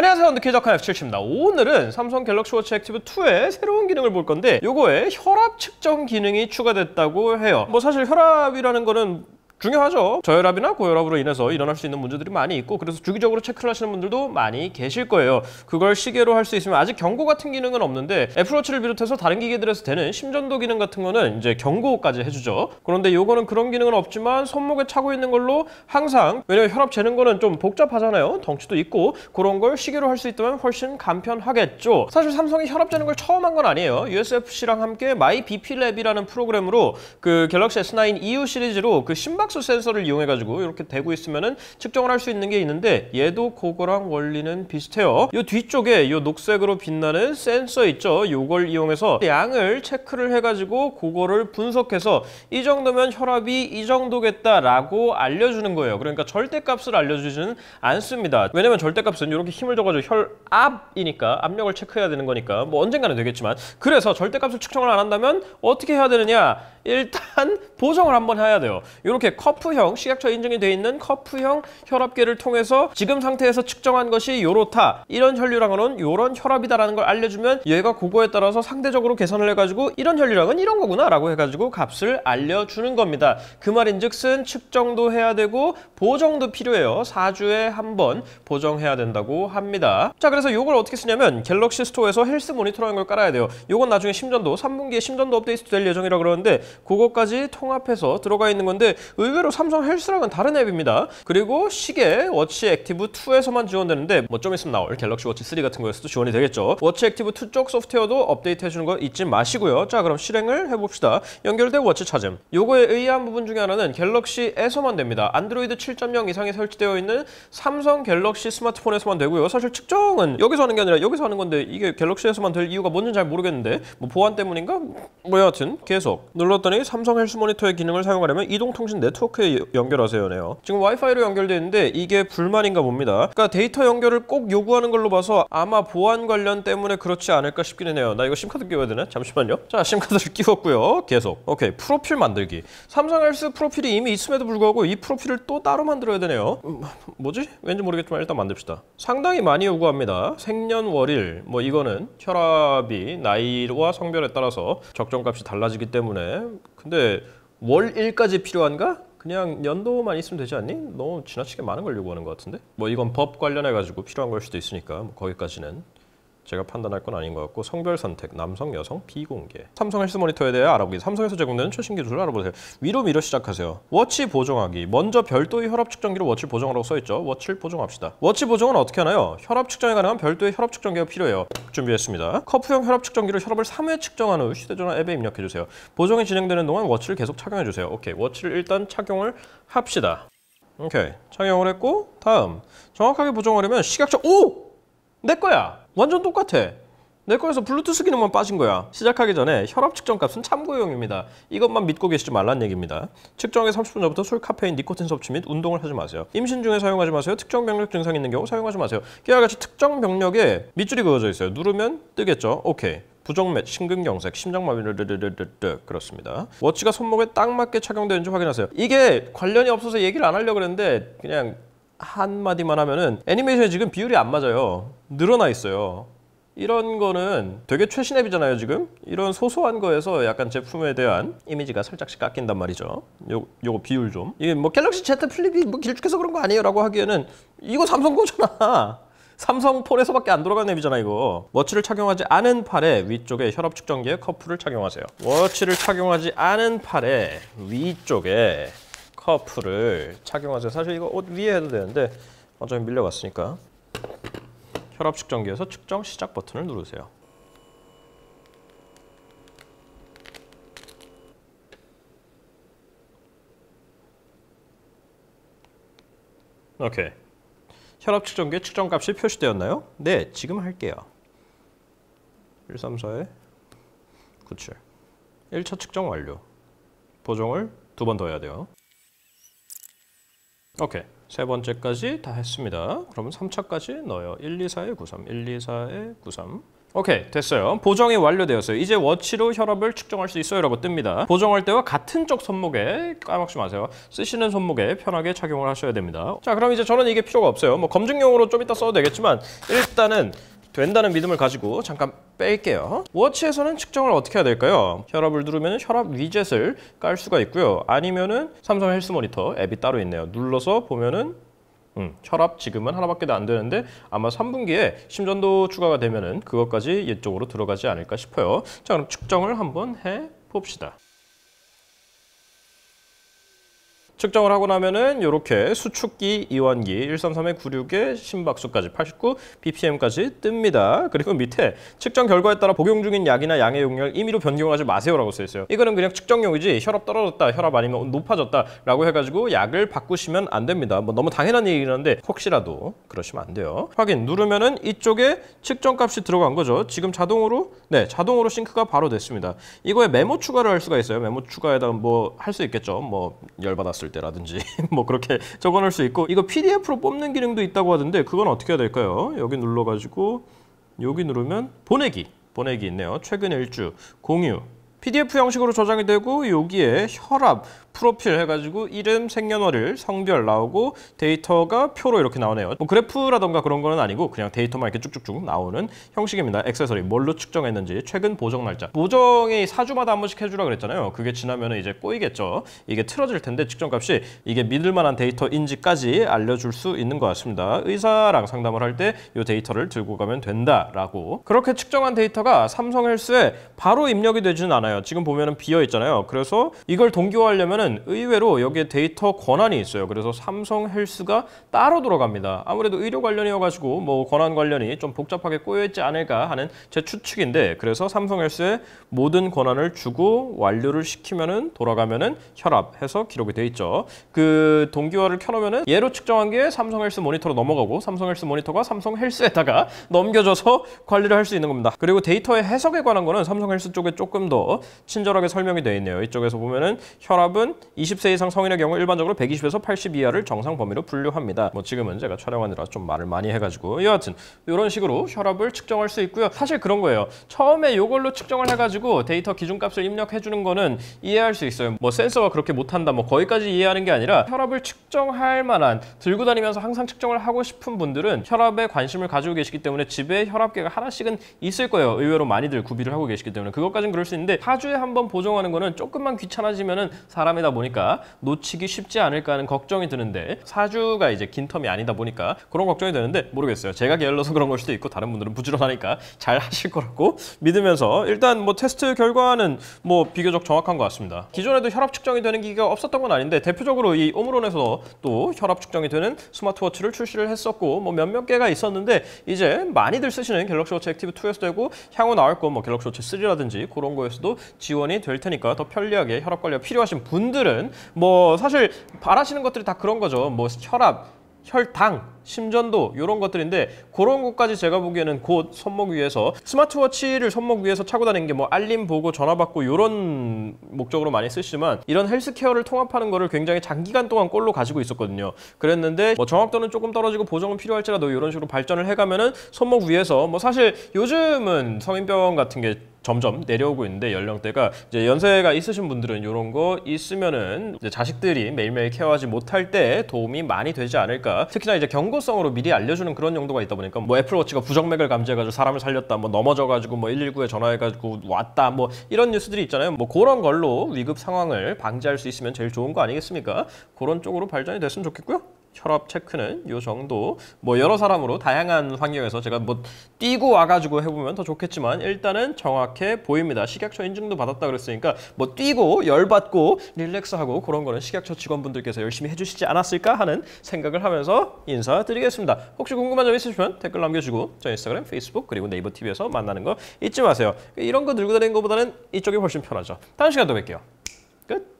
안녕하세요 늦게작한 F77입니다 오늘은 삼성 갤럭시 워치 액티브 2의 새로운 기능을 볼 건데 요거에 혈압 측정 기능이 추가됐다고 해요 뭐 사실 혈압이라는 거는 중요하죠. 저혈압이나 고혈압으로 인해서 일어날 수 있는 문제들이 많이 있고 그래서 주기적으로 체크를 하시는 분들도 많이 계실 거예요. 그걸 시계로 할 수 있으면 아직 경고 같은 기능은 없는데 애플워치를 비롯해서 다른 기기들에서 되는 심전도 기능 같은 거는 이제 경고까지 해주죠. 그런데 요거는 그런 기능은 없지만 손목에 차고 있는 걸로 항상 왜냐면 혈압 재는 거는 좀 복잡하잖아요. 덩치도 있고 그런 걸 시계로 할 수 있다면 훨씬 간편하겠죠. 사실 삼성이 혈압 재는 걸 처음 한 건 아니에요. USFC랑 함께 마이 BP 랩이라는 프로그램으로 그 갤럭시 S9 EU 시리즈로 그 심박 플럭스 센서를 이용해 가지고 이렇게 대고 있으면은 측정을 할 수 있는 게 있는데 얘도 그거랑 원리는 비슷해요 이 뒤쪽에 이 녹색으로 빛나는 센서 있죠 이걸 이용해서 양을 체크를 해 가지고 그거를 분석해서 이 정도면 혈압이 이 정도겠다 라고 알려주는 거예요 그러니까 절대값을 알려주지는 않습니다 왜냐면 절대값은 이렇게 힘을 줘가지고 혈압이니까 압력을 체크해야 되는 거니까 뭐 언젠가는 되겠지만 그래서 절대값을 측정을 안 한다면 어떻게 해야 되느냐 일단 보정을 한번 해야 돼요. 이렇게 커프형 식약처 인증이 돼 있는 커프형 혈압계를 통해서 지금 상태에서 측정한 것이 요렇다 이런 혈류량은 요런 혈압이다라는 걸 알려주면 얘가 그거에 따라서 상대적으로 계산을 해가지고 이런 혈류량은 이런 거구나 라고 해가지고 값을 알려주는 겁니다. 그 말인즉슨 측정도 해야 되고 보정도 필요해요. 4주에 한 번 보정해야 된다고 합니다. 자 그래서 이걸 어떻게 쓰냐면 갤럭시 스토어에서 헬스 모니터라는 걸 깔아야 돼요. 이건 나중에 심전도 3분기에 심전도 업데이트 될 예정이라 그러는데 그것까지 통 통합해서 들어가 있는 건데 의외로 삼성 헬스랑은 다른 앱입니다. 그리고 시계 워치 액티브 2에서만 지원되는데 뭐 좀 있으면 나올 갤럭시 워치 3 같은 거에서도 지원이 되겠죠. 워치 액티브 2쪽 소프트웨어도 업데이트 해주는 거 잊지 마시고요. 자 그럼 실행을 해봅시다. 연결된 워치 찾음. 요거에 의아한 부분 중에 하나는 갤럭시에서만 됩니다. 안드로이드 7.0 이상에 설치되어 있는 삼성 갤럭시 스마트폰에서만 되고요. 사실 측정은 여기서 하는 게 아니라 여기서 하는 건데 이게 갤럭시에서만 될 이유가 뭔지 잘 모르겠는데 뭐 보안 때문인가? 뭐 여하튼 계속 눌렀더니 삼성 헬스 모니터 데이터의 기능을 사용하려면 이동통신 네트워크에 연결하세요 네요 지금 와이파이로 연결되어 있는데 이게 불만인가 봅니다 그러니까 데이터 연결을 꼭 요구하는 걸로 봐서 아마 보안 관련 때문에 그렇지 않을까 싶긴 해요 나 이거 심카드 끼워야 되나? 잠시만요 자 심카드를 끼웠고요 계속 오케이 프로필 만들기 삼성 헬스 프로필이 이미 있음에도 불구하고 이 프로필을 또 따로 만들어야 되네요 음, 뭐지? 왠지 모르겠지만 일단 만듭시다 상당히 많이 요구합니다 생년월일 뭐 이거는 혈압이 나이와 성별에 따라서 적정값이 달라지기 때문에 근데 월일까지 필요한가? 그냥 연도만 있으면 되지 않니? 너무 지나치게 많은 걸 요구하는 것 같은데? 뭐 이건 법 관련해 가지고 필요한 걸 수도 있으니까 뭐 거기까지는 제가 판단할 건 아닌 것 같고 성별 선택, 남성, 여성, 비공개 삼성 헬스 모니터에 대해 알아보기 삼성에서 제공되는 최신 기술을 알아보세요 위로 밀어 시작하세요 워치 보정하기 먼저 별도의 혈압 측정기로 워치 보정하라고 써있죠 워치를 보정합시다 워치 보정은 어떻게 하나요? 혈압 측정에 가능한 별도의 혈압 측정기가 필요해요 준비했습니다 커프형 혈압 측정기로 혈압을 3회 측정한 후 휴대전화 앱에 입력해주세요 보정이 진행되는 동안 워치를 계속 착용해주세요 오케이 워치를 일단 착용을 합시다 오케이 착용을 했고 다음 정확하게 보정하려면 시각적 오! 내 거야! 완전 똑같아 내 거에서 블루투스 기능만 빠진 거야 시작하기 전에 혈압 측정 값은 참고용입니다 이것만 믿고 계시지 말란 얘기입니다 측정에 30분 전부터 술, 카페인, 니코틴 섭취 및 운동을 하지 마세요 임신 중에 사용하지 마세요 특정 병력 증상 있는 경우 사용하지 마세요 이와 같이 특정 병력에 밑줄이 그어져 있어요 누르면 뜨겠죠 오케이 부정맥, 심근경색, 심장마비를 르르르르 그렇습니다. 워치가 손목에 딱 맞게 착용되는지 확인하세요. 이게 관련이 없어서 얘기를 안 하려고 그랬는데 그냥 한마디만 하면은 애니메이션에 지금 비율이 안 맞아요 늘어나 있어요 이런 거는 되게 최신 앱이잖아요 지금 이런 소소한 거에서 약간 제품에 대한 이미지가 살짝씩 깎인단 말이죠 요, 요거 비율 좀 이게 뭐 갤럭시 Z 플립이 뭐 길쭉해서 그런 거 아니에요 라고 하기에는 이거 삼성 거잖아 삼성 폰에서밖에 안 돌아가는 앱이잖아 이거 워치를 착용하지 않은 팔에 위쪽에 혈압 측정기에 커플을 착용하세요 워치를 착용하지 않은 팔에 위쪽에 커프를 착용하세요. 사실 이거 옷 위에 해도 되는데 완전히 밀려갔으니까 혈압 측정기에서 측정 시작 버튼을 누르세요. 오케이. 혈압 측정기의 측정값이 표시되었나요? 네, 지금 할게요. 134에 97. 1차 측정 완료. 보정을 두 번 더 해야 돼요. 오케이. 세 번째까지 다 했습니다. 그러면 3차까지 넣어요. 1, 2, 4에 9, 3, 1, 2, 4에 9, 3. 오케이 됐어요 보정이 완료되었어요 이제 워치로 혈압을 측정할 수 있어요 라고 뜹니다 보정할 때와 같은 쪽 손목에 까먹지 마세요 쓰시는 손목에 편하게 착용을 하셔야 됩니다 자 그럼 이제 저는 이게 필요가 없어요 뭐 검증용으로 좀 이따 써도 되겠지만 일단은 된다는 믿음을 가지고 잠깐 뺄게요 워치에서는 측정을 어떻게 해야 될까요? 혈압을 누르면 혈압 위젯을 깔 수가 있고요 아니면은 삼성 헬스 모니터 앱이 따로 있네요 눌러서 보면은 음, 혈압 지금은 하나밖에 안 되는데 아마 3분기에 심전도 추가가 되면은 그것까지 이쪽으로 들어가지 않을까 싶어요 자 그럼 측정을 한번 해봅시다 측정을 하고 나면은 이렇게 수축기, 이완기, 133에 96에 심박수까지 89 bpm까지 뜹니다. 그리고 밑에 측정 결과에 따라 복용 중인 약이나 양의 용량을 임의로 변경하지 마세요라고 써 있어요. 이거는 그냥 측정용이지 혈압 떨어졌다, 혈압 아니면 높아졌다라고 해가지고 약을 바꾸시면 안 됩니다. 뭐 너무 당연한 얘기긴 한데 혹시라도 그러시면 안 돼요. 확인 누르면은 이쪽에 측정값이 들어간 거죠. 지금 자동으로 네 자동으로 싱크가 바로 됐습니다. 이거에 메모 추가를 할 수가 있어요. 메모 추가에다가 뭐할 수 있겠죠. 뭐 열받았을 만들 때라든지 뭐 그렇게 적어놓을 수 있고 이거 PDF로 뽑는 기능도 있다고 하던데 그건 어떻게 해야 될까요? 여기 눌러가지고 여기 누르면 보내기 보내기 있네요. 최근 일주 공유 PDF 형식으로 저장이 되고 여기에 혈압, 프로필 해가지고 이름, 생년월일, 성별 나오고 데이터가 표로 이렇게 나오네요. 뭐 그래프라던가 그런 거는 아니고 그냥 데이터만 이렇게 쭉쭉쭉 나오는 형식입니다. 액세서리 뭘로 측정했는지 최근 보정 날짜 보정이 4주마다한 번씩 해주라 그랬잖아요. 그게 지나면 이제 꼬이겠죠. 이게 틀어질 텐데 측정값이 이게 믿을 만한 데이터인지까지 알려줄 수 있는 것 같습니다. 의사랑 상담을 할 때 이 데이터를 들고 가면 된다라고 그렇게 측정한 데이터가 삼성헬스에 바로 입력이 되지는 않아요. 지금 보면 비어 있잖아요. 그래서 이걸 동기화하려면 보면은 의외로 여기에 데이터 권한이 있어요. 그래서 삼성 헬스가 따로 들어갑니다. 아무래도 의료 관련이어가지고 뭐 권한 관련이 좀 복잡하게 꼬여있지 않을까 하는 제 추측인데 그래서 삼성 헬스에 모든 권한을 주고 완료를 시키면은 돌아가면은 혈압해서 기록이 돼 있죠. 그 동기화를 켜놓으면은 예로 측정한 게 삼성 헬스 모니터로 넘어가고 삼성 헬스 모니터가 삼성 헬스에다가 넘겨져서 관리를 할 수 있는 겁니다. 그리고 데이터의 해석에 관한 거는 삼성 헬스 쪽에 조금 더 친절하게 설명이 되어 있네요. 이쪽에서 보면은 혈압은 법은 20세 이상 성인의 경우 일반적으로 120에서 80 이하를 정상 범위로 분류합니다. 뭐 지금은 제가 촬영하느라 좀 말을 많이 해가지고 여하튼 이런 식으로 혈압을 측정할 수 있고요. 사실 그런 거예요. 처음에 이걸로 측정을 해가지고 데이터 기준값을 입력해주는 거는 이해할 수 있어요. 뭐 센서가 그렇게 못한다 뭐 거기까지 이해하는 게 아니라 혈압을 측정할 만한 들고 다니면서 항상 측정을 하고 싶은 분들은 혈압에 관심을 가지고 계시기 때문에 집에 혈압계가 하나씩은 있을 거예요. 의외로 많이들 구비를 하고 계시기 때문에 그것까진 그럴 수 있는데 4주에 한 번 보정하는 거는 조금만 귀찮아지면은 사람의 사람이다 보니까 놓치기 쉽지 않을까 하는 걱정이 드는데 사주가 이제 긴 텀이 아니다 보니까 그런 걱정이 되는데 모르겠어요. 제가 게을러서 그런 걸 수도 있고 다른 분들은 부지런하니까 잘 하실 거라고 믿으면서 일단 뭐 테스트 결과는 뭐 비교적 정확한 것 같습니다. 기존에도 혈압 측정이 되는 기기가 없었던 건 아닌데 대표적으로 이 오므론에서 또 혈압 측정이 되는 스마트워치를 출시를 했었고 뭐 몇몇 개가 있었는데 이제 많이들 쓰시는 갤럭시 워치 액티브 2에서 되고 향후 나올 거 뭐 갤럭시 워치 3라든지 그런 거에서도 지원이 될 테니까 더 편리하게 혈압 관리가 필요하신 분 분들은 뭐 사실 바라시는 것들이 다 그런 거죠. 뭐 혈압, 혈당 심전도 이런 것들인데 그런 것까지 제가 보기에는 곧 손목 위에서 스마트워치를 손목 위에서 차고 다니는 게 뭐 알림 보고 전화 받고 이런 목적으로 많이 쓰시지만 이런 헬스케어를 통합하는 거를 굉장히 장기간 동안 꼴로 가지고 있었거든요. 그랬는데 뭐 정확도는 조금 떨어지고 보정은 필요할지라도 이런 식으로 발전을 해가면은 손목 위에서 뭐 사실 요즘은 성인병 같은 게 점점 내려오고 있는데 연령대가 이제 연세가 있으신 분들은 이런 거 있으면은 이제 자식들이 매일매일 케어하지 못할 때 도움이 많이 되지 않을까 특히나 이제 경고 실효성으로 미리 알려주는 그런 용도가 있다 보니까 뭐 애플워치가 부정맥을 감지해가지고 사람을 살렸다 뭐 넘어져가지고 뭐 119에 전화해가지고 왔다 뭐 이런 뉴스들이 있잖아요 뭐 그런 걸로 위급 상황을 방지할 수 있으면 제일 좋은 거 아니겠습니까 그런 쪽으로 발전이 됐으면 좋겠고요 혈압 체크는 이 정도 뭐 여러 사람으로 다양한 환경에서 제가 뭐 뛰고 와가지고 해보면 더 좋겠지만 일단은 정확해 보입니다 식약처 인증도 받았다 그랬으니까 뭐 뛰고 열받고 릴렉스하고 그런 거는 식약처 직원분들께서 열심히 해주시지 않았을까 하는 생각을 하면서 인사드리겠습니다 혹시 궁금한 점 있으시면 댓글 남겨주고 저 인스타그램 페이스북 그리고 네이버 TV에서 만나는 거 잊지 마세요 이런 거 들고 다니는 것보다는 이쪽이 훨씬 편하죠 다음 시간에 또 뵐게요 끝